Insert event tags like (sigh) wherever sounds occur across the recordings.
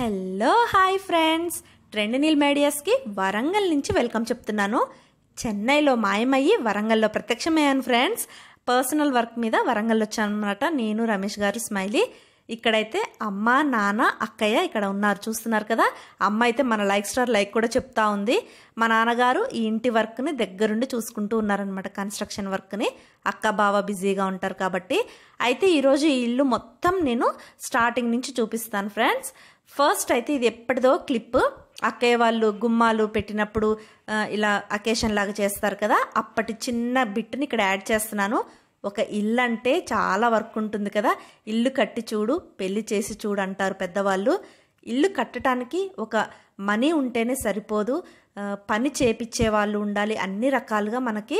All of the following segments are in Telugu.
హలో హాయ్ ఫ్రెండ్స్ ట్రెండ్ నీల్ మీడియాస్కి వరంగల్ నుంచి వెల్కమ్ చెప్తున్నాను చెన్నైలో మాయమయ్యి వరంగల్లో ప్రత్యక్షమయ్యాను ఫ్రెండ్స్ పర్సనల్ వర్క్ మీద వరంగల్ వచ్చాను అనమాట నేను రమేష్ గారు స్మైలీ ఇక్కడైతే అమ్మ నాన్న అక్కయ్య ఇక్కడ ఉన్నారు చూస్తున్నారు కదా అమ్మ అయితే మన లైక్ స్టార్ లైక్ కూడా చెప్తా ఉంది మా నాన్నగారు ఈ ఇంటి వర్క్ని దగ్గరుండి చూసుకుంటూ ఉన్నారనమాట కన్స్ట్రక్షన్ వర్క్ని అక్క బావ బిజీగా ఉంటారు కాబట్టి అయితే ఈరోజు ఈ ఇల్లు మొత్తం నేను స్టార్టింగ్ నుంచి చూపిస్తాను ఫ్రెండ్స్ ఫస్ట్ అయితే ఇది ఎప్పటిదో క్లిప్ అక్కయ్య వాళ్ళు గుమ్మాలు పెట్టినప్పుడు ఇలా అకేషన్ లాగా చేస్తారు కదా అప్పటి చిన్న బిట్ని ఇక్కడ యాడ్ చేస్తున్నాను ఒక ఇల్లు అంటే చాలా వర్క్ ఉంటుంది కదా ఇల్లు కట్టి చూడు పెళ్లి చేసి చూడు అంటారు పెద్దవాళ్ళు ఇల్లు కట్టడానికి ఒక మనీ ఉంటేనే సరిపోదు పని చేపించే వాళ్ళు ఉండాలి అన్ని రకాలుగా మనకి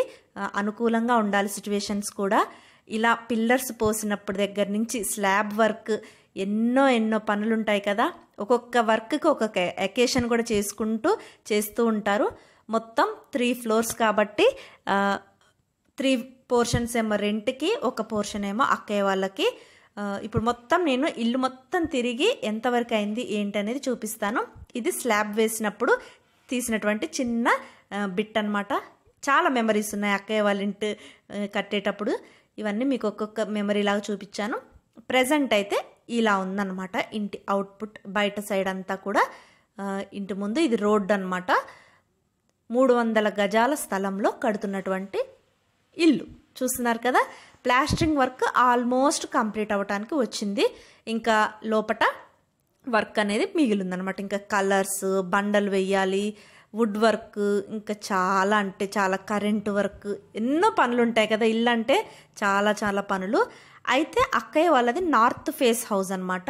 అనుకూలంగా ఉండాలి సిచ్యువేషన్స్ కూడా ఇలా పిల్లర్స్ పోసినప్పుడు దగ్గర నుంచి స్లాబ్ వర్క్ ఎన్నో ఎన్నో పనులుంటాయి కదా ఒక్కొక్క వర్క్కి ఒక్కొక్క ఎకేషన్ కూడా చేసుకుంటూ చేస్తూ ఉంటారు మొత్తం త్రీ ఫ్లోర్స్ కాబట్టి త్రీ పోర్షన్స్ ఏమో రెంట్కి ఒక పోర్షన్ ఏమో అక్కయ్య వాళ్ళకి ఇప్పుడు మొత్తం నేను ఇల్లు మొత్తం తిరిగి ఎంతవరకు అయింది ఏంటి అనేది చూపిస్తాను ఇది స్లాబ్ వేసినప్పుడు తీసినటువంటి చిన్న బిట్ అనమాట చాలా మెమరీస్ ఉన్నాయి అక్కయ్య వాళ్ళ ఇంటి కట్టేటప్పుడు ఇవన్నీ మీకు ఒక్కొక్క మెమరీ లాగా చూపించాను ప్రజెంట్ అయితే ఇలా ఉందన్నమాట ఇంటి అవుట్పుట్ బయట సైడ్ అంతా కూడా ఇంటి ముందు ఇది రోడ్డు అనమాట మూడు వందల గజాల స్థలంలో కడుతున్నటువంటి ఇల్లు చూస్తున్నారు కదా ప్లాస్టరింగ్ వర్క్ ఆల్మోస్ట్ కంప్లీట్ అవ్వటానికి వచ్చింది ఇంకా లోపట వర్క్ అనేది మిగిలిందనమాట ఇంకా కలర్స్ బండలు వెయ్యాలి వుడ్ వర్క్ ఇంకా చాలా అంటే చాలా కరెంటు వర్క్ ఎన్నో పనులు ఉంటాయి కదా ఇల్లు అంటే చాలా చాలా పనులు అయితే అక్కయ్య వాళ్ళది నార్త్ ఫేస్ హౌస్ అనమాట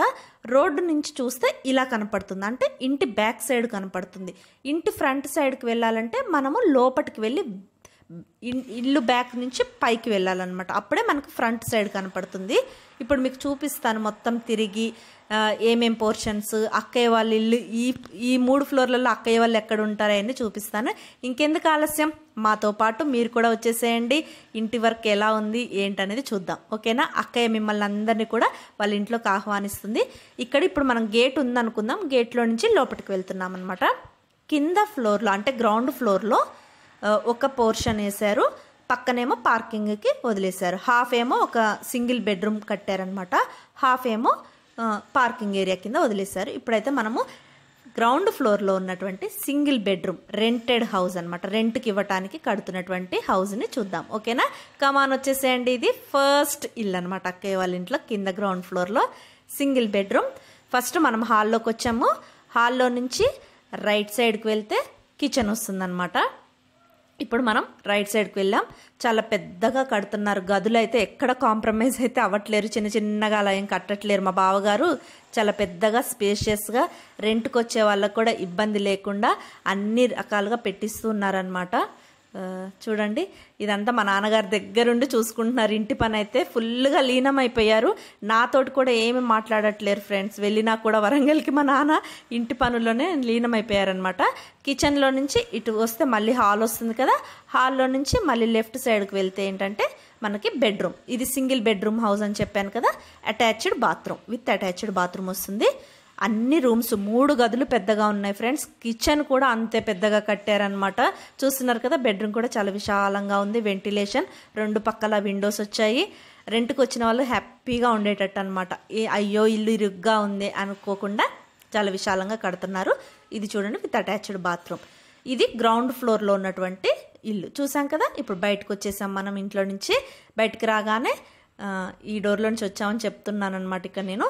రోడ్డు నుంచి చూస్తే ఇలా కనపడుతుంది అంటే ఇంటి బ్యాక్ సైడ్ కనపడుతుంది ఇంటి ఫ్రంట్ సైడ్కి వెళ్ళాలంటే మనము లోపటికి వెళ్ళి ఇల్లు బ్యాక్ నుంచి పైకి వెళ్ళాలన్నమాట అప్పుడే మనకు ఫ్రంట్ సైడ్ కనపడుతుంది ఇప్పుడు మీకు చూపిస్తాను మొత్తం తిరిగి ఏమేం పోర్షన్స్ అక్కయ్య వాళ్ళ ఇల్లు ఈ ఈ మూడు ఫ్లోర్లలో అక్కయ్య వాళ్ళు ఎక్కడ ఉంటారని చూపిస్తాను ఇంకెందుకు ఆలస్యం మాతో పాటు మీరు కూడా వచ్చేసేయండి ఇంటి వర్క్ ఎలా ఉంది ఏంటనేది చూద్దాం ఓకేనా అక్కయ్య మిమ్మల్ని అందరినీ కూడా వాళ్ళ ఇంట్లోకి ఆహ్వానిస్తుంది ఇక్కడ ఇప్పుడు మనం గేట్ ఉందనుకుందాం గేట్లో నుంచి లోపలికి వెళ్తున్నాం అనమాట కింద ఫ్లోర్లో అంటే గ్రౌండ్ ఫ్లోర్లో ఒక పోర్షన్ వేశారు పక్కనేమో పార్కింగ్కి వదిలేశారు హాఫ్ ఏమో ఒక సింగిల్ బెడ్రూమ్ కట్టారనమాట హాఫ్ ఏమో పార్కింగ్ ఏరియా కింద వదిలేశారు ఇప్పుడైతే మనము గ్రౌండ్ ఫ్లోర్లో ఉన్నటువంటి సింగిల్ బెడ్రూమ్ రెంటెడ్ హౌస్ అనమాట రెంట్కి ఇవ్వటానికి కడుతున్నటువంటి హౌస్ని చూద్దాం ఓకేనా కమాన్ వచ్చేసేయండి ఇది ఫస్ట్ ఇల్లు అనమాట అక్కయ్య వాళ్ళ ఇంట్లో కింద గ్రౌండ్ ఫ్లోర్లో సింగిల్ బెడ్రూమ్ ఫస్ట్ మనం హాల్లోకి వచ్చాము హాల్లో నుంచి రైట్ సైడ్కి వెళ్తే కిచెన్ వస్తుందన్నమాట ఇప్పుడు మనం రైట్ సైడ్కి వెళ్ళాం చాలా పెద్దగా కడుతున్నారు గదులు అయితే ఎక్కడ కాంప్రమైజ్ అయితే అవ్వట్లేరు చిన్న చిన్నగా అలా ఏం కట్టట్లేరు మా బావగారు చాలా పెద్దగా స్పేషియస్గా రెంట్కి వచ్చే వాళ్ళకు కూడా ఇబ్బంది లేకుండా అన్ని రకాలుగా పెట్టిస్తూ ఉన్నారనమాట చూడండి ఇదంతా మా నాన్నగారి దగ్గరుండి చూసుకుంటున్నారు ఇంటి పని అయితే ఫుల్గా లీనం అయిపోయారు నాతోటి కూడా ఏమి మాట్లాడట్లేరు ఫ్రెండ్స్ వెళ్ళినా కూడా వరంగల్కి మా నాన్న ఇంటి పనుల్లోనే లీనమైపోయారనమాట కిచెన్లో నుంచి ఇటు వస్తే మళ్ళీ హాల్ వస్తుంది కదా హాల్లో నుంచి మళ్ళీ లెఫ్ట్ సైడ్కి వెళ్తే ఏంటంటే మనకి బెడ్రూమ్ ఇది సింగిల్ బెడ్రూమ్ హౌస్ అని చెప్పాను కదా attached bathroom with attached bathroom వస్తుంది అన్ని రూమ్స్ మూడు గదులు పెద్దగా ఉన్నాయి ఫ్రెండ్స్ కిచెన్ కూడా అంతే పెద్దగా కట్టారనమాట చూస్తున్నారు కదా బెడ్రూమ్ కూడా చాలా విశాలంగా ఉంది వెంటిలేషన్ రెండు పక్కల విండోస్ వచ్చాయి రెంట్కి వచ్చిన వాళ్ళు హ్యాపీగా ఉండేటట్టు అనమాట అయ్యో ఇల్లు ఇరుగ్గా ఉంది అనుకోకుండా చాలా విశాలంగా కడుతున్నారు ఇది చూడండి విత్ అటాచ్డ్ బాత్రూమ్ ఇది గ్రౌండ్ ఫ్లోర్లో ఉన్నటువంటి ఇల్లు చూసాం కదా ఇప్పుడు బయటకు వచ్చేసాం మనం ఇంట్లో నుంచి బయటకు రాగానే ఈ డోర్లో నుంచి వచ్చామని చెప్తున్నాను అనమాట ఇక్కడ నేను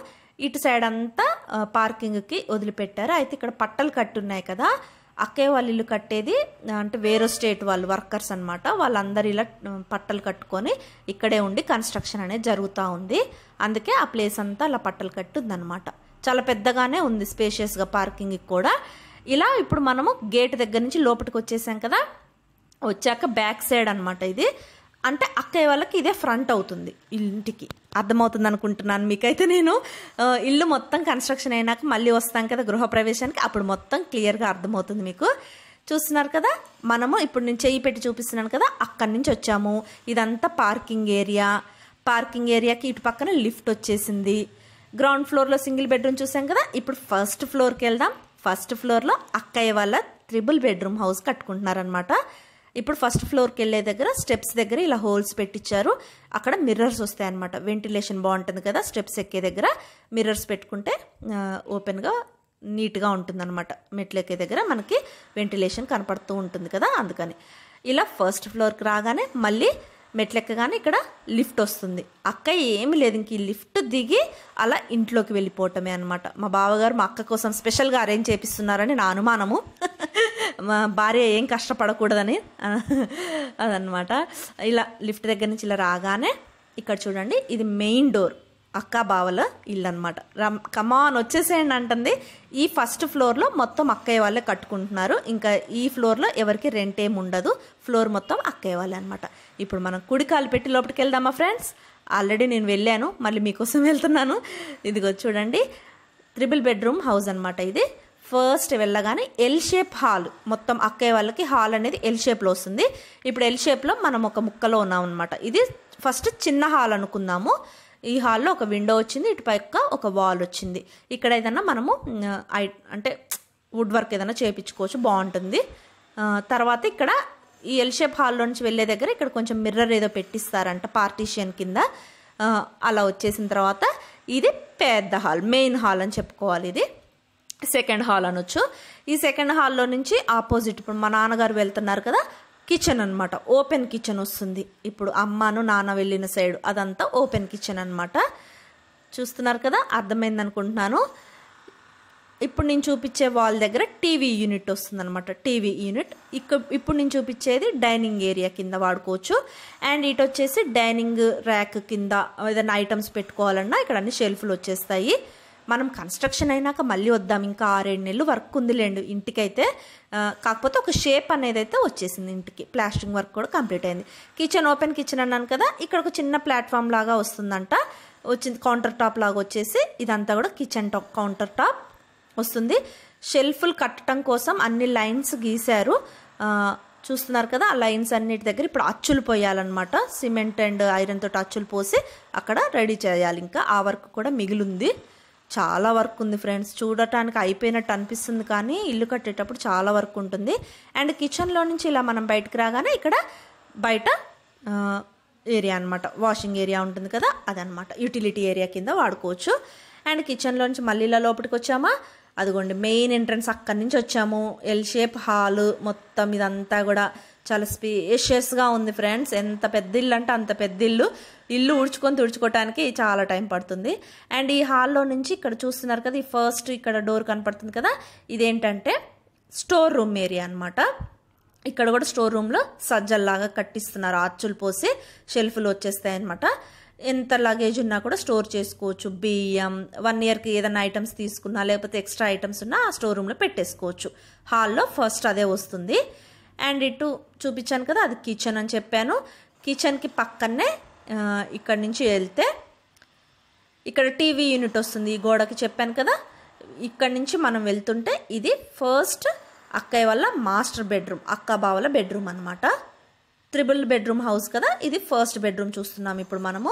ఇటు సైడ్ అంతా పార్కింగ్కి వదిలిపెట్టారు అయితే ఇక్కడ పట్టలు ఉన్నాయి కదా అక్కే వాళ్ళు ఇల్లు కట్టేది అంటే వేరే స్టేట్ వాళ్ళు వర్కర్స్ అనమాట వాళ్ళందరూ ఇలా పట్టలు కట్టుకొని ఇక్కడే ఉండి కన్స్ట్రక్షన్ అనేది జరుగుతూ ఉంది అందుకే ఆ ప్లేస్ అంతా అలా పట్టలు కట్టుందనమాట చాలా పెద్దగానే ఉంది స్పేషియస్గా పార్కింగ్కి కూడా ఇలా ఇప్పుడు మనము గేట్ దగ్గర నుంచి లోపలికి వచ్చేసాం కదా వచ్చాక బ్యాక్ సైడ్ అనమాట ఇది అంటే అక్కయ్య వాళ్ళకి ఇదే ఫ్రంట్ అవుతుంది ఇంటికి అర్థమవుతుంది అనుకుంటున్నాను మీకైతే నేను ఇల్లు మొత్తం కన్స్ట్రక్షన్ అయినాక మళ్ళీ వస్తాం కదా గృహప్రవేశానికి అప్పుడు మొత్తం క్లియర్గా అర్థమవుతుంది మీకు చూస్తున్నారు కదా మనము ఇప్పుడు నేను చేయి పెట్టి చూపిస్తున్నాను కదా అక్కడి నుంచి వచ్చాము ఇదంతా పార్కింగ్ ఏరియా పార్కింగ్ ఏరియాకి ఇటు పక్కన లిఫ్ట్ వచ్చేసింది గ్రౌండ్ ఫ్లోర్లో సింగిల్ బెడ్రూమ్ చూసాం కదా ఇప్పుడు ఫస్ట్ ఫ్లోర్కి వెళ్దాం ఫస్ట్ ఫ్లోర్లో అక్కయ్య వాళ్ళ త్రిబుల్ బెడ్రూమ్ హౌస్ కట్టుకుంటున్నారనమాట ఇప్పుడు ఫస్ట్ ఫ్లోర్కి వెళ్ళే దగ్గర స్టెప్స్ దగ్గర ఇలా హోల్స్ పెట్టించారు అక్కడ మిర్రర్స్ వస్తాయి అనమాట వెంటిలేషన్ బాగుంటుంది కదా స్టెప్స్ ఎక్కే దగ్గర మిర్రర్స్ పెట్టుకుంటే ఓపెన్గా నీట్గా అనమాట మెట్లు ఎక్కే దగ్గర మనకి వెంటిలేషన్ కనపడుతూ ఉంటుంది కదా అందుకని ఇలా ఫస్ట్ ఫ్లోర్కి రాగానే మళ్ళీ మెట్లెక్కగానే ఇక్కడ లిఫ్ట్ వస్తుంది అక్క ఏమి లేదు ఇంక ఈ లిఫ్ట్ దిగి అలా ఇంట్లోకి వెళ్ళిపోవటమే అనమాట మా బావగారు మా అక్క కోసం స్పెషల్గా అరేంజ్ చేపిస్తున్నారని నా అనుమానము (laughs) భార్య ఏం కష్టపడకూడదని అదనమాట ఇలా లిఫ్ట్ దగ్గర నుంచి ఇలా రాగానే ఇక్కడ చూడండి ఇది మెయిన్ డోర్ అక్క బావల ఇల్లు అనమాట రమ్ కమాన్ వచ్చేసేయండి అంటుంది ఈ ఫస్ట్ ఫ్లోర్లో మొత్తం అక్కయ్య వాళ్ళే కట్టుకుంటున్నారు ఇంకా ఈ ఫ్లోర్లో ఎవరికి రెంట్ ఏమి ఉండదు ఫ్లోర్ మొత్తం అక్కయ్య వాళ్ళే అనమాట ఇప్పుడు మనం కుడికాలు పెట్టి లోపలికి వెళ్దామా ఫ్రెండ్స్ ఆల్రెడీ నేను వెళ్ళాను మళ్ళీ మీకోసం వెళ్తున్నాను ఇదిగో చూడండి త్రిబుల్ బెడ్రూమ్ హౌస్ అనమాట ఇది ఫస్ట్ వెళ్ళగానే ఎల్ షేప్ హాల్ మొత్తం అక్కయ్య వాళ్ళకి హాల్ అనేది ఎల్ షేప్లో వస్తుంది ఇప్పుడు ఎల్ షేప్లో మనం ఒక ముక్కలో ఉన్నాం అనమాట ఇది ఫస్ట్ చిన్న హాల్ అనుకుందాము ఈ హాల్లో ఒక విండో వచ్చింది ఇటు పక్క ఒక వాల్ వచ్చింది ఇక్కడ ఏదన్నా మనము అంటే వుడ్ వర్క్ ఏదైనా చేయించుకోవచ్చు బాగుంటుంది తర్వాత ఇక్కడ ఈ ఎల్ షేప్ హాల్లో నుంచి వెళ్ళే దగ్గర ఇక్కడ కొంచెం మిర్రర్ ఏదో పెట్టిస్తారంట పార్టీషియన్ కింద అలా వచ్చేసిన తర్వాత ఇది పెద్ద హాల్ మెయిన్ హాల్ అని చెప్పుకోవాలి ఇది సెకండ్ హాల్ అనొచ్చు ఈ సెకండ్ హాల్లో నుంచి ఆపోజిట్ ఇప్పుడు మా నాన్నగారు వెళ్తున్నారు కదా కిచెన్ అనమాట ఓపెన్ కిచెన్ వస్తుంది ఇప్పుడు అమ్మను నాన్న వెళ్ళిన సైడ్ అదంతా ఓపెన్ కిచెన్ అనమాట చూస్తున్నారు కదా అర్థమైంది అనుకుంటున్నాను ఇప్పుడు నేను చూపించే వాల్ దగ్గర టీవీ యూనిట్ అనమాట టీవీ యూనిట్ ఇక్క ఇప్పుడు నేను చూపించేది డైనింగ్ ఏరియా కింద వాడుకోవచ్చు అండ్ ఇటు వచ్చేసి డైనింగ్ ర్యాక్ కింద ఏదైనా ఐటమ్స్ పెట్టుకోవాలన్నా ఇక్కడ అన్ని షెల్ఫ్లు వచ్చేస్తాయి మనం కన్స్ట్రక్షన్ అయినాక మళ్ళీ వద్దాం ఇంకా ఆరేడు నెలలు వర్క్ ఉందిలేండి ఇంటికైతే కాకపోతే ఒక షేప్ అనేది అయితే వచ్చేసింది ఇంటికి ప్లాస్టింగ్ వర్క్ కూడా కంప్లీట్ అయింది కిచెన్ ఓపెన్ కిచెన్ అన్నాను కదా ఇక్కడ ఒక చిన్న ప్లాట్ఫామ్ లాగా వస్తుందంట వచ్చింది కౌంటర్ టాప్ లాగా వచ్చేసి ఇదంతా కూడా కిచెన్ టాప్ కౌంటర్ టాప్ వస్తుంది షెల్ఫ్లు కట్టడం కోసం అన్ని లైన్స్ గీశారు చూస్తున్నారు కదా ఆ లైన్స్ అన్నిటి దగ్గర ఇప్పుడు అచ్చులు పోయాలన్నమాట సిమెంట్ అండ్ ఐరన్ తోటి అచ్చులు పోసి అక్కడ రెడీ చేయాలి ఇంకా ఆ వర్క్ కూడా మిగిలింది చాలా వర్క్ ఉంది ఫ్రెండ్స్ చూడటానికి అయిపోయినట్టు అనిపిస్తుంది కానీ ఇల్లు కట్టేటప్పుడు చాలా వర్క్ ఉంటుంది అండ్ కిచెన్లో నుంచి ఇలా మనం బయటకు రాగానే ఇక్కడ బయట ఏరియా అనమాట వాషింగ్ ఏరియా ఉంటుంది కదా అదనమాట యూటిలిటీ ఏరియా కింద వాడుకోవచ్చు అండ్ కిచెన్లో నుంచి మళ్ళీ ఇలా లోపలికి వచ్చామా అదిగోండి మెయిన్ ఎంట్రన్స్ అక్కడి నుంచి వచ్చాము ఎల్ షేప్ హాల్ మొత్తం ఇదంతా కూడా చాలా స్పేషియస్గా ఉంది ఫ్రెండ్స్ ఎంత పెద్ద ఇల్లు అంటే అంత పెద్ద ఇల్లు ఇల్లు ఉడుచుకొని తుడుచుకోవటానికి చాలా టైం పడుతుంది అండ్ ఈ హాల్లో నుంచి ఇక్కడ చూస్తున్నారు కదా ఈ ఫస్ట్ ఇక్కడ డోర్ కనపడుతుంది కదా ఇదేంటంటే స్టోర్ రూమ్ ఏరియా అనమాట ఇక్కడ కూడా స్టోర్ రూమ్లో సజ్జల్లాగా కట్టిస్తున్నారు ఆర్చులు పోసి షెల్ఫ్లు వచ్చేస్తాయి అనమాట ఎంత లగేజ్ ఉన్నా కూడా స్టోర్ చేసుకోవచ్చు బియ్యం వన్ ఇయర్కి ఏదైనా ఐటమ్స్ తీసుకున్నా లేకపోతే ఎక్స్ట్రా ఐటమ్స్ ఉన్నా ఆ స్టోర్ రూమ్లో పెట్టేసుకోవచ్చు హాల్లో ఫస్ట్ అదే వస్తుంది అండ్ ఇటు చూపించాను కదా అది కిచెన్ అని చెప్పాను కిచెన్కి పక్కనే ఇక్కడ నుంచి వెళ్తే ఇక్కడ టీవీ యూనిట్ వస్తుంది ఈ గోడకి చెప్పాను కదా ఇక్కడ నుంచి మనం వెళ్తుంటే ఇది ఫస్ట్ అక్కయ్య వల్ల మాస్టర్ బెడ్రూమ్ అక్క బావల బెడ్రూమ్ అనమాట త్రిబుల్ బెడ్రూమ్ హౌస్ కదా ఇది ఫస్ట్ బెడ్రూమ్ చూస్తున్నాం ఇప్పుడు మనము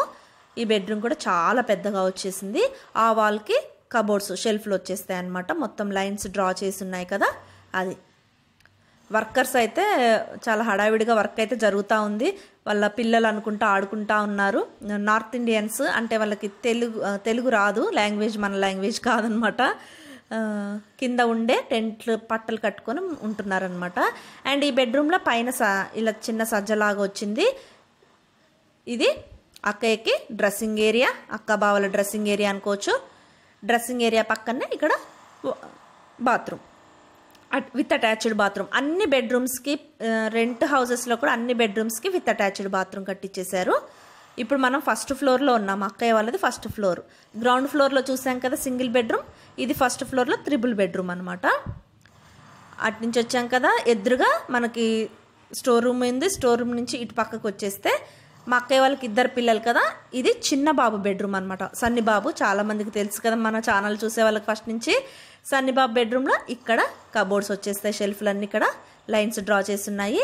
ఈ బెడ్రూమ్ కూడా చాలా పెద్దగా వచ్చేసింది ఆ వాల్కి కబోర్డ్స్ షెల్ఫ్లు వచ్చేస్తాయి అనమాట మొత్తం లైన్స్ డ్రా చేసి ఉన్నాయి కదా అది వర్కర్స్ అయితే చాలా హడావిడిగా వర్క్ అయితే జరుగుతూ ఉంది వాళ్ళ పిల్లలు అనుకుంటూ ఆడుకుంటా ఉన్నారు నార్త్ ఇండియన్స్ అంటే వాళ్ళకి తెలుగు తెలుగు రాదు లాంగ్వేజ్ మన లాంగ్వేజ్ కాదనమాట కింద ఉండే టెంట్లు పట్టలు కట్టుకొని ఉంటున్నారనమాట అండ్ ఈ బెడ్రూమ్లో పైన స ఇలా చిన్న సజ్జలాగా వచ్చింది ఇది అక్కయ్యకి డ్రెస్సింగ్ ఏరియా అక్క బావల డ్రెస్సింగ్ ఏరియా అనుకోవచ్చు డ్రెస్సింగ్ ఏరియా పక్కనే ఇక్కడ బాత్రూమ్ విత్ అటాచ్డ్ బాత్రూమ్ అన్ని బెడ్రూమ్స్కి రెంట్ హౌసెస్లో కూడా అన్ని బెడ్రూమ్స్కి విత్ అటాచ్డ్ బాత్రూమ్ కట్టించేశారు ఇప్పుడు మనం ఫస్ట్ ఫ్లోర్లో ఉన్నాం అక్కయ్య వాళ్ళది ఫస్ట్ ఫ్లోర్ గ్రౌండ్ ఫ్లోర్లో చూసాం కదా సింగిల్ బెడ్రూమ్ ఇది ఫస్ట్ ఫ్లోర్లో త్రిబుల్ బెడ్రూమ్ అనమాట అటు నుంచి వచ్చాం కదా ఎదురుగా మనకి స్టోర్ రూమ్ ఉంది స్టోర్ రూమ్ నుంచి ఇటు పక్కకు వచ్చేస్తే మా అక్కయ్య వాళ్ళకి ఇద్దరు పిల్లలు కదా ఇది చిన్న బాబు బెడ్రూమ్ అనమాట సన్ని బాబు చాలామందికి తెలుసు కదా మన ఛానల్ చూసే వాళ్ళకి ఫస్ట్ నుంచి సన్నిబాబు బెడ్రూమ్లో ఇక్కడ కబోర్డ్స్ వచ్చేస్తాయి షెల్ఫ్లన్నీ ఇక్కడ లైన్స్ డ్రా చేసి ఉన్నాయి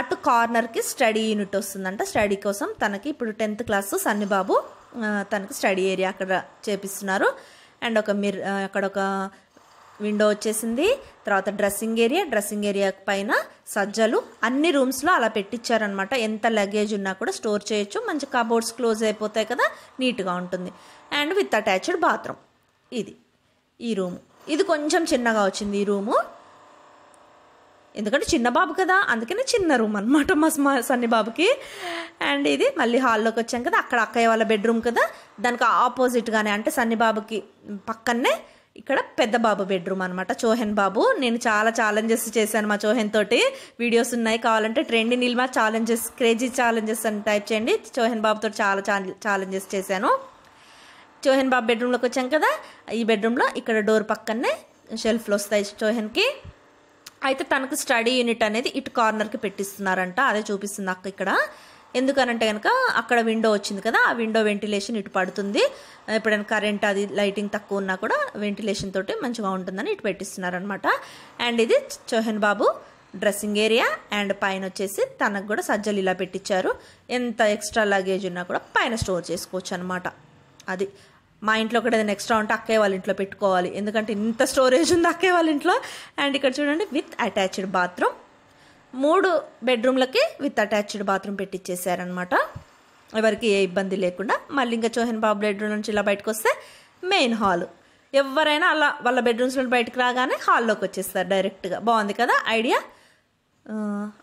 అటు కార్నర్కి స్టడీ యూనిట్ వస్తుందంట స్టడీ కోసం తనకి ఇప్పుడు టెన్త్ క్లాస్ సన్నిబాబు తనకి స్టడీ ఏరియా అక్కడ చేపిస్తున్నారు అండ్ ఒక మిర్ అక్కడ ఒక విండో వచ్చేసింది తర్వాత డ్రెస్సింగ్ ఏరియా డ్రెస్సింగ్ ఏరియా పైన సజ్జలు అన్ని రూమ్స్లో అలా పెట్టించారనమాట ఎంత లగేజ్ ఉన్నా కూడా స్టోర్ చేయొచ్చు మంచి కబోర్డ్స్ క్లోజ్ అయిపోతాయి కదా నీట్గా ఉంటుంది అండ్ విత్ అటాచ్డ్ బాత్రూమ్ ఇది ఈ రూమ్ ఇది కొంచెం చిన్నగా వచ్చింది ఈ రూము ఎందుకంటే చిన్న బాబు కదా అందుకనే చిన్న రూమ్ అనమాట మా సన్ని బాబుకి అండ్ ఇది మళ్ళీ హాల్లోకి వచ్చాం కదా అక్కడ అక్కయ్య వాళ్ళ బెడ్రూమ్ కదా దానికి ఆపోజిట్గానే అంటే సన్ని బాబుకి పక్కనే ఇక్కడ పెద్ద బాబు బెడ్రూమ్ అనమాట చోహెన్ బాబు నేను చాలా ఛాలెంజెస్ చేశాను మా చోహెన్ తోటి వీడియోస్ ఉన్నాయి కావాలంటే ట్రెండ్ నిల్మా ఛాలెంజెస్ క్రేజీ ఛాలెంజెస్ అని టైప్ చేయండి చోహెన్ బాబుతో చాలా ఛాలెంజెస్ చేశాను చోహెన్ బాబు బెడ్రూమ్లోకి వచ్చాం కదా ఈ బెడ్రూమ్లో ఇక్కడ డోర్ పక్కనే షెల్ఫ్లు వస్తాయి చోహెన్కి అయితే తనకు స్టడీ యూనిట్ అనేది ఇటు కార్నర్కి పెట్టిస్తున్నారంట అదే చూపిస్తుంది అక్క ఇక్కడ ఎందుకనంటే కనుక అక్కడ విండో వచ్చింది కదా ఆ విండో వెంటిలేషన్ ఇటు పడుతుంది ఎప్పుడైనా కరెంట్ అది లైటింగ్ తక్కువ ఉన్నా కూడా వెంటిలేషన్ తోటి మంచిగా ఉంటుందని ఇటు పెట్టిస్తున్నారనమాట అండ్ ఇది Chohan Babu dressing area and పైన వచ్చేసి తనకు కూడా సజ్జలు ఇలా పెట్టించారు ఎంత ఎక్స్ట్రా లగేజ్ ఉన్నా కూడా పైన స్టోర్ చేసుకోవచ్చు అనమాట అది మా ఇంట్లో ఒకటి ఏదైనా ఎక్స్ట్రా ఉంటే అక్కయ్య వాళ్ళ ఇంట్లో పెట్టుకోవాలి ఎందుకంటే ఇంత స్టోరేజ్ ఉంది అక్కయ్య వాళ్ళ ఇంట్లో అండ్ ఇక్కడ చూడండి విత్ అటాచ్డ్ బాత్రూమ్ మూడు బెడ్రూమ్లకి విత్ అటాచ్డ్ బాత్రూమ్ పెట్టిచ్చేసారనమాట ఎవరికి ఏ ఇబ్బంది లేకుండా మళ్ళీ ఇంకా చోహన్ బాబు బెడ్రూమ్ నుంచి ఇలా బయటకు వస్తే మెయిన్ హాల్ ఎవరైనా అలా వాళ్ళ బెడ్రూమ్స్ నుండి బయటకు రాగానే హాల్లోకి వచ్చేస్తారు డైరెక్ట్గా బాగుంది కదా ఐడియా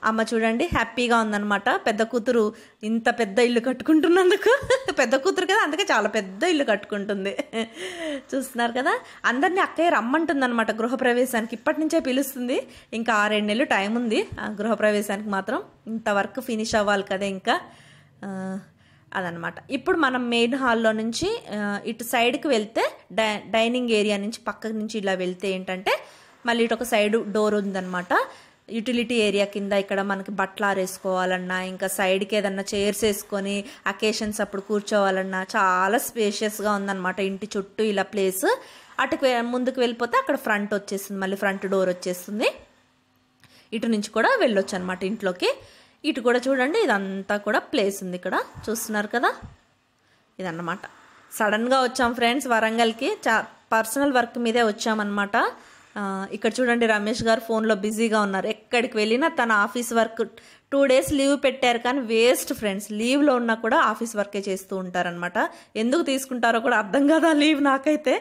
అమ్మ చూడండి హ్యాపీగా ఉందనమాట పెద్ద కూతురు ఇంత పెద్ద ఇల్లు కట్టుకుంటున్నందుకు (laughs) పెద్ద కూతురు కదా అందుకే చాలా పెద్ద ఇల్లు కట్టుకుంటుంది (laughs) చూస్తున్నారు కదా అందరినీ అక్కయ్య రమ్మంటుంది అనమాట గృహప్రవేశానికి ఇప్పటి నుంచే పిలుస్తుంది ఇంకా ఆరేడు నెలలు టైం ఉంది గృహప్రవేశానికి మాత్రం ఇంతవరకు ఫినిష్ అవ్వాలి కదా ఇంకా అదనమాట ఇప్పుడు మనం మెయిన్ హాల్లో నుంచి ఇటు సైడ్కి వెళ్తే డై డైనింగ్ ఏరియా నుంచి పక్క నుంచి ఇలా వెళ్తే ఏంటంటే మళ్ళీ ఇటు ఒక సైడ్ డోర్ ఉందనమాట యూటిలిటీ ఏరియా కింద ఇక్కడ మనకి బట్టలు ఆరేసుకోవాలన్నా ఇంకా సైడ్కి ఏదన్నా చైర్స్ వేసుకొని అకేషన్స్ అప్పుడు కూర్చోవాలన్నా చాలా స్పేషియస్గా ఉందన్నమాట ఇంటి చుట్టూ ఇలా ప్లేస్ అటుకు ముందుకు వెళ్ళిపోతే అక్కడ ఫ్రంట్ వచ్చేసింది మళ్ళీ ఫ్రంట్ డోర్ వచ్చేస్తుంది ఇటు నుంచి కూడా వెళ్ళొచ్చు అనమాట ఇంట్లోకి ఇటు కూడా చూడండి ఇదంతా కూడా ప్లేస్ ఉంది ఇక్కడ చూస్తున్నారు కదా ఇదన్నమాట సడన్గా వచ్చాం ఫ్రెండ్స్ వరంగల్కి చా పర్సనల్ వర్క్ మీదే వచ్చామన్నమాట ఇక్కడ చూడండి రమేష్ గారు ఫోన్లో బిజీగా ఉన్నారు ఎక్కడికి వెళ్ళినా తన office work two days leave పెట్టారు కానీ వేస్ట్ ఫ్రెండ్స్ లీవ్లో ఉన్నా కూడా ఆఫీస్ వర్కే చేస్తూ ఉంటారనమాట ఎందుకు తీసుకుంటారో కూడా అర్థం కదా లీవ్ నాకైతే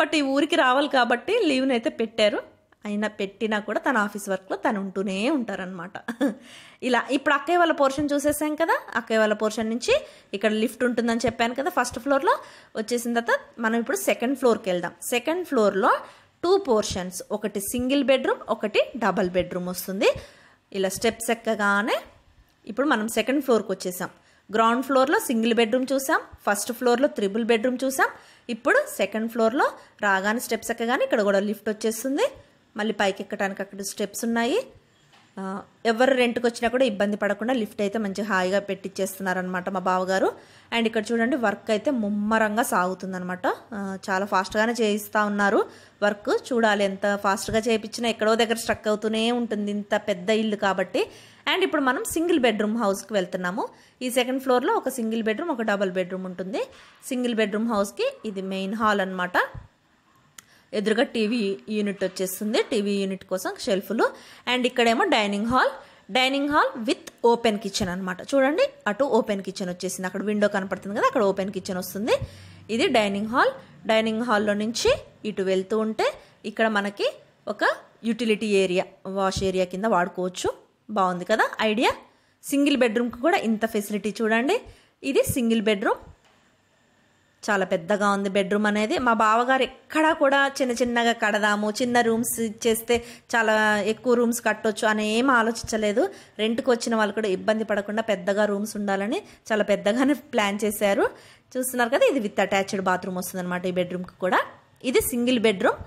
బట్ ఈ ఊరికి రావాలి కాబట్టి లీవ్ని అయితే పెట్టారు అయినా పెట్టినా కూడా తన ఆఫీస్ వర్క్లో తను ఉంటూనే ఉంటారనమాట ఇలా ఇప్పుడు అక్కయ్య వాళ్ళ పోర్షన్ చూసేసాం కదా అక్కయ్య వాళ్ళ పోర్షన్ నుంచి ఇక్కడ లిఫ్ట్ ఉంటుందని చెప్పాను కదా ఫస్ట్ ఫ్లోర్లో వచ్చేసిన తర్వాత మనం ఇప్పుడు సెకండ్ ఫ్లోర్కి వెళ్దాం సెకండ్ ఫ్లోర్లో టూ పోర్షన్స్ ఒకటి సింగిల్ బెడ్రూమ్ ఒకటి డబల్ బెడ్రూమ్ వస్తుంది ఇలా స్టెప్స్ ఎక్కగానే ఇప్పుడు మనం సెకండ్ ఫ్లోర్కి వచ్చేసాం గ్రౌండ్ ఫ్లోర్లో సింగిల్ బెడ్రూమ్ చూసాం ఫస్ట్ ఫ్లోర్లో త్రిబుల్ బెడ్రూమ్ చూసాం ఇప్పుడు సెకండ్ ఫ్లోర్లో రాగానే స్టెప్స్ ఎక్కగానే ఇక్కడ కూడా లిఫ్ట్ వచ్చేస్తుంది మళ్ళీ పైకి ఎక్కడానికి అక్కడ స్టెప్స్ ఉన్నాయి ఎవరు రెంట్కి వచ్చినా కూడా ఇబ్బంది పడకుండా లిఫ్ట్ అయితే మంచిగా హాయిగా పెట్టిచ్చేస్తున్నారనమాట మా బావగారు అండ్ ఇక్కడ చూడండి వర్క్ అయితే ముమ్మరంగా సాగుతుందనమాట చాలా ఫాస్ట్గానే చేయిస్తూ ఉన్నారు వర్క్ చూడాలి ఎంత ఫాస్ట్గా చేయించినా ఎక్కడో దగ్గర స్ట్రక్ అవుతూనే ఉంటుంది ఇంత పెద్ద ఇల్లు కాబట్టి అండ్ ఇప్పుడు మనం సింగిల్ బెడ్రూమ్ హౌస్కి వెళ్తున్నాము ఈ సెకండ్ ఫ్లోర్లో ఒక సింగిల్ బెడ్రూమ్ ఒక డబల్ బెడ్రూమ్ ఉంటుంది సింగిల్ బెడ్రూమ్ హౌస్కి ఇది మెయిన్ హాల్ అనమాట ఎదురుగా టీవీ యూనిట్ వచ్చేస్తుంది టీవీ యూనిట్ కోసం షెల్ఫ్లు అండ్ ఇక్కడేమో dining hall dining hall with open kitchen అనమాట చూడండి అటు ఓపెన్ కిచెన్ వచ్చేసింది అక్కడ విండో కనపడుతుంది కదా అక్కడ ఓపెన్ కిచెన్ వస్తుంది ఇది డైనింగ్ హాల్ డైనింగ్ హాల్లో నుంచి ఇటు వెళ్తూ ఉంటే ఇక్కడ మనకి ఒక యూటిలిటీ ఏరియా వాష్ ఏరియా కింద వాడుకోవచ్చు బాగుంది కదా ఐడియా సింగిల్ బెడ్రూమ్కి కూడా ఇంత ఫెసిలిటీ చూడండి ఇది సింగిల్ బెడ్రూమ్ చాలా పెద్దగా ఉంది బెడ్రూమ్ అనేది మా బావగారు ఎక్కడా కూడా చిన్న చిన్నగా కడదాము చిన్న రూమ్స్ ఇచ్చేస్తే చాలా ఎక్కువ రూమ్స్ కట్టొచ్చు అని ఏం ఆలోచించలేదు రెంట్కి వచ్చిన వాళ్ళు కూడా ఇబ్బంది పడకుండా పెద్దగా రూమ్స్ ఉండాలని చాలా పెద్దగానే ప్లాన్ చేశారు చూస్తున్నారు కదా ఇది విత్ అటాచ్డ్ బాత్రూమ్ వస్తుందన్నమాట ఈ బెడ్రూమ్కి కూడా ఇది సింగిల్ బెడ్రూమ్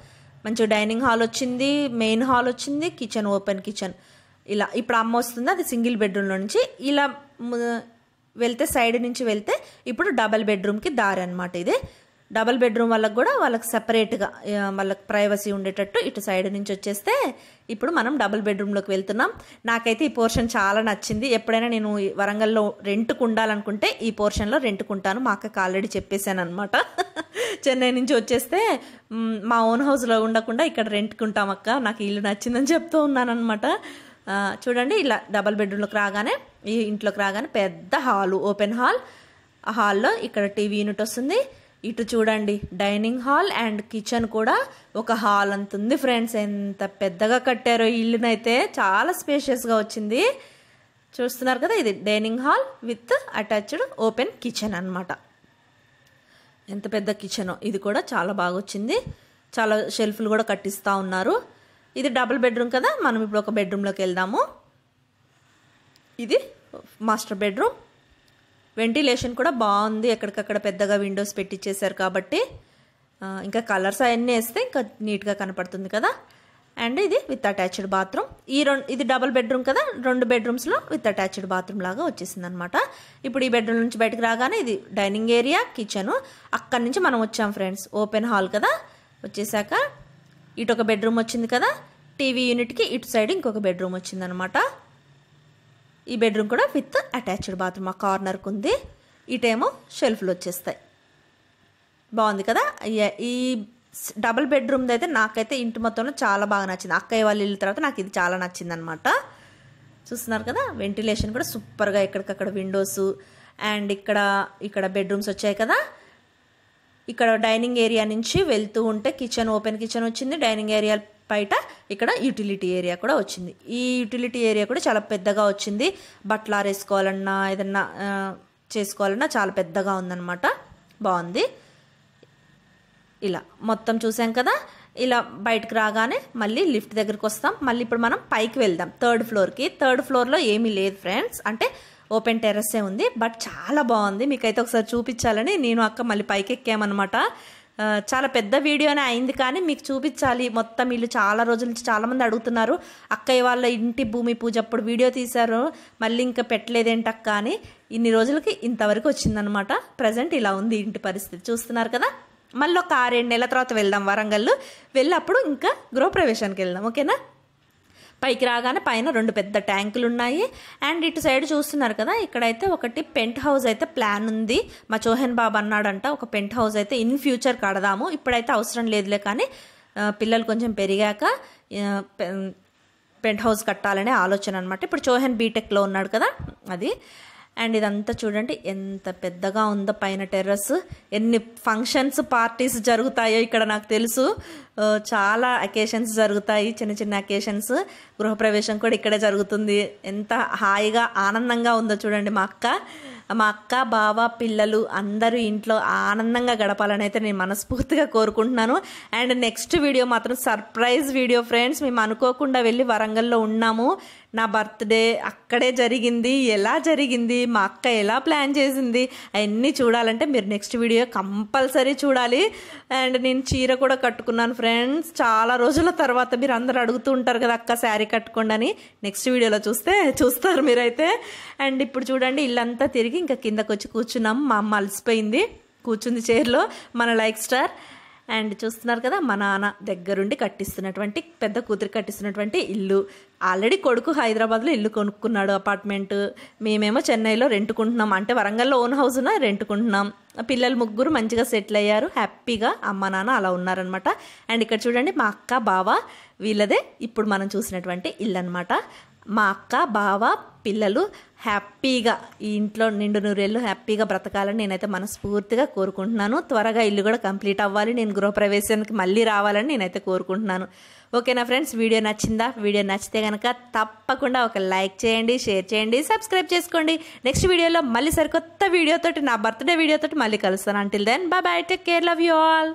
మంచి డైనింగ్ హాల్ వచ్చింది మెయిన్ హాల్ వచ్చింది కిచెన్ ఓపెన్ కిచెన్ ఇలా ఇప్పుడు అమ్మ వస్తుంది అది సింగిల్ బెడ్రూమ్లో నుంచి ఇలా వెళ్తే సైడ్ నుంచి వెళ్తే ఇప్పుడు డబల్ బెడ్రూమ్కి దారి అనమాట ఇది డబల్ బెడ్రూమ్ వాళ్ళకి కూడా వాళ్ళకి సపరేట్గా వాళ్ళకి ప్రైవసీ ఉండేటట్టు ఇటు సైడ్ నుంచి వచ్చేస్తే ఇప్పుడు మనం డబల్ బెడ్రూమ్లోకి వెళ్తున్నాం నాకైతే ఈ పోర్షన్ చాలా నచ్చింది ఎప్పుడైనా నేను వరంగల్లో రెంట్కు ఉండాలనుకుంటే ఈ పోర్షన్లో రెంట్కుంటాను మా అక్కకి ఆల్రెడీ చెప్పేశాను అనమాట (laughs) చెన్నై నుంచి వచ్చేస్తే మా ఓన్ హౌస్లో ఉండకుండా ఇక్కడ రెంట్కుంటాం అక్క నాకు ఇల్లు నచ్చిందని చెప్తూ ఉన్నాను అనమాట చూడండి ఇలా డబల్ బెడ్రూమ్లోకి రాగానే ఈ ఇంట్లోకి రాగానే పెద్ద హాలు ఓపెన్ హాల్ ఆ హాల్లో ఇక్కడ టీవీ యూనిట్ వస్తుంది ఇటు చూడండి డైనింగ్ హాల్ అండ్ కిచెన్ కూడా ఒక హాల్ అంత ఉంది ఫ్రెండ్స్ ఎంత పెద్దగా కట్టారో ఇల్లునైతే చాలా స్పేషియస్గా వచ్చింది చూస్తున్నారు కదా ఇది dining hall with attached open kitchen అనమాట ఎంత పెద్ద కిచెన్ ఇది కూడా చాలా బాగా వచ్చింది చాలా షెల్ఫ్లు కూడా కట్టిస్తూ ఉన్నారు ఇది డబుల్ బెడ్రూమ్ కదా మనం ఇప్పుడు ఒక బెడ్రూమ్లోకి వెళ్దాము ఇది మాస్టర్ బెడ్రూమ్ వెంటిలేషన్ కూడా బాగుంది ఎక్కడికక్కడ పెద్దగా విండోస్ పెట్టించేశారు కాబట్టి ఇంకా కలర్స్ అవన్నీ వేస్తే ఇంకా నీట్గా కనపడుతుంది కదా అండ్ ఇది విత్ అటాచ్డ్ బాత్రూమ్ ఈ రెండు ఇది డబుల్ బెడ్రూమ్ కదా రెండు బెడ్రూమ్స్లో విత్ అటాచ్డ్ బాత్రూమ్ లాగా వచ్చేసింది అనమాట ఇప్పుడు ఈ బెడ్రూమ్ నుంచి బయటకు రాగానే ఇది డైనింగ్ ఏరియా కిచెను అక్కడి నుంచి మనం వచ్చాం ఫ్రెండ్స్ ఓపెన్ హాల్ కదా వచ్చేసాక ఇటు ఒక బెడ్రూమ్ వచ్చింది కదా టీవీ యూనిట్కి ఇటు సైడ్ ఇంకొక బెడ్రూమ్ వచ్చిందనమాట ఈ బెడ్రూమ్ కూడా విత్ అటాచ్డ్ బాత్రూమ్ ఆ కార్నర్కు ఉంది ఇటేమో షెల్ఫ్లు వచ్చేస్తాయి బాగుంది కదా ఈ డబుల్ బెడ్రూమ్ది అయితే నాకైతే ఇంటి మొత్తంలో చాలా బాగా నచ్చింది అక్కయ్య వాళ్ళు వెళ్ళిన తర్వాత నాకు ఇది చాలా నచ్చింది అనమాట చూస్తున్నారు కదా వెంటిలేషన్ కూడా సూపర్గా ఎక్కడికక్కడ విండోస్ అండ్ ఇక్కడ ఇక్కడ బెడ్రూమ్స్ వచ్చాయి కదా ఇక్కడ డైనింగ్ ఏరియా నుంచి వెళ్తూ ఉంటే కిచెన్ ఓపెన్ కిచెన్ వచ్చింది డైనింగ్ ఏరియా బయట ఇక్కడ యూటిలిటీ ఏరియా కూడా వచ్చింది ఈ యూటిలిటీ ఏరియా కూడా చాలా పెద్దగా వచ్చింది బట్టలారేసుకోవాలన్నా ఏదన్నా చేసుకోవాలన్నా చాలా పెద్దగా ఉందన్నమాట బాగుంది ఇలా మొత్తం చూసాం కదా ఇలా బయటకు రాగానే మళ్ళీ లిఫ్ట్ దగ్గరికి వస్తాం మళ్ళీ ఇప్పుడు మనం పైకి వెళ్దాం థర్డ్ ఫ్లోర్కి థర్డ్ ఫ్లోర్లో ఏమీ లేదు ఫ్రెండ్స్ అంటే ఓపెన్ టెర్రస్సే ఉంది బట్ చాలా బాగుంది మీకైతే ఒకసారి చూపించాలని నేను అక్క మళ్ళీ పైకి ఎక్కామన్నమాట చాలా పెద్ద వీడియోనే అయింది కానీ మీకు చూపించాలి మొత్తం వీళ్ళు చాలా రోజుల నుంచి చాలామంది అడుగుతున్నారు అక్కయ్య వాళ్ళ ఇంటి భూమి పూజ అప్పుడు వీడియో తీశారు మళ్ళీ ఇంకా పెట్టలేదేంటక్క అని ఇన్ని రోజులకి ఇంతవరకు వచ్చిందనమాట ప్రజెంట్ ఇలా ఉంది ఇంటి పరిస్థితి చూస్తున్నారు కదా మళ్ళీ ఒక ఆరేడు నెలల తర్వాత వెళ్దాం వరంగల్ వెళ్ళినప్పుడు ఇంకా గృహప్రవేశానికి వెళ్దాం ఓకేనా పైకి రాగానే పైన రెండు పెద్ద ట్యాంకులు ఉన్నాయి అండ్ ఇటు సైడ్ చూస్తున్నారు కదా ఇక్కడైతే ఒకటి పెంట్ హౌస్ అయితే ప్లాన్ ఉంది మా చోహన్ బాబు అన్నాడంట ఒక పెంట్ హౌస్ అయితే ఇన్ ఫ్యూచర్ కడదాము ఇప్పుడైతే అవసరం లేదులే కానీ పిల్లలు కొంచెం పెరిగాక పెంట్ హౌస్ కట్టాలనే ఆలోచన అనమాట ఇప్పుడు చోహన్ బీటెక్లో ఉన్నాడు కదా అది అండ్ ఇదంతా చూడండి ఎంత పెద్దగా ఉందో పైన టెర్రస్ ఎన్ని ఫంక్షన్స్ పార్టీస్ జరుగుతాయో ఇక్కడ నాకు తెలుసు చాలా అకేషన్స్ జరుగుతాయి చిన్న చిన్న అకేషన్స్ గృహప్రవేశం కూడా ఇక్కడే జరుగుతుంది ఎంత హాయిగా ఆనందంగా ఉందో చూడండి మా అక్క మా అక్క బావ పిల్లలు అందరూ ఇంట్లో ఆనందంగా గడపాలని అయితే నేను మనస్ఫూర్తిగా కోరుకుంటున్నాను అండ్ నెక్స్ట్ వీడియో మాత్రం సర్ప్రైజ్ వీడియో ఫ్రెండ్స్ మేము అనుకోకుండా వెళ్ళి వరంగల్లో ఉన్నాము నా బర్త్డే అక్కడే జరిగింది ఎలా జరిగింది మా అక్క ఎలా ప్లాన్ చేసింది అవన్నీ చూడాలంటే మీరు నెక్స్ట్ వీడియో కంపల్సరీ చూడాలి అండ్ నేను చీర కూడా కట్టుకున్నాను ఫ్రెండ్స్ చాలా రోజుల తర్వాత మీరు అందరు అడుగుతూ ఉంటారు కదా అక్క శారీ కట్టుకోండి అని నెక్స్ట్ వీడియోలో చూస్తే చూస్తారు మీరైతే అండ్ ఇప్పుడు చూడండి ఇల్లంతా తిరిగి ఇంకా కిందకు వచ్చి కూర్చున్నాం మా అమ్మ అలసిపోయింది కూర్చుంది చైర్లో మన లైక్ స్టార్ అండ్ చూస్తున్నారు కదా మా నాన్న దగ్గరుండి కట్టిస్తున్నటువంటి పెద్ద కూతురు కట్టిస్తున్నటువంటి ఇల్లు ఆల్రెడీ కొడుకు హైదరాబాద్లో ఇల్లు కొనుక్కున్నాడు అపార్ట్మెంట్ మేమేమో చెన్నైలో రెంటుకుంటున్నాం అంటే వరంగల్లో ఓన్ హౌస్న రెంటుకుంటున్నాం పిల్లలు ముగ్గురు మంచిగా సెటిల్ అయ్యారు హ్యాపీగా అమ్మ నాన్న అలా ఉన్నారనమాట అండ్ ఇక్కడ చూడండి మా అక్క బావ వీళ్ళదే ఇప్పుడు మనం చూసినటువంటి ఇల్లు అనమాట మా అక్క బావ పిల్లలు హ్యాపీగా ఈ ఇంట్లో నిండు నూరేళ్ళు హ్యాపీగా బ్రతకాలని నేనైతే మనస్ఫూర్తిగా కోరుకుంటున్నాను త్వరగా ఇల్లు కూడా కంప్లీట్ అవ్వాలి నేను గృహప్రవేశానికి మళ్ళీ రావాలని నేనైతే కోరుకుంటున్నాను ఓకేనా ఫ్రెండ్స్ వీడియో నచ్చిందా వీడియో నచ్చితే కనుక తప్పకుండా ఒక లైక్ చేయండి షేర్ చేయండి సబ్స్క్రైబ్ చేసుకోండి నెక్స్ట్ వీడియోలో మళ్ళీ సరికొత్త వీడియోతోటి నా బర్త్డే వీడియోతోటి మళ్ళీ కలుస్తాను until then bye take care love you all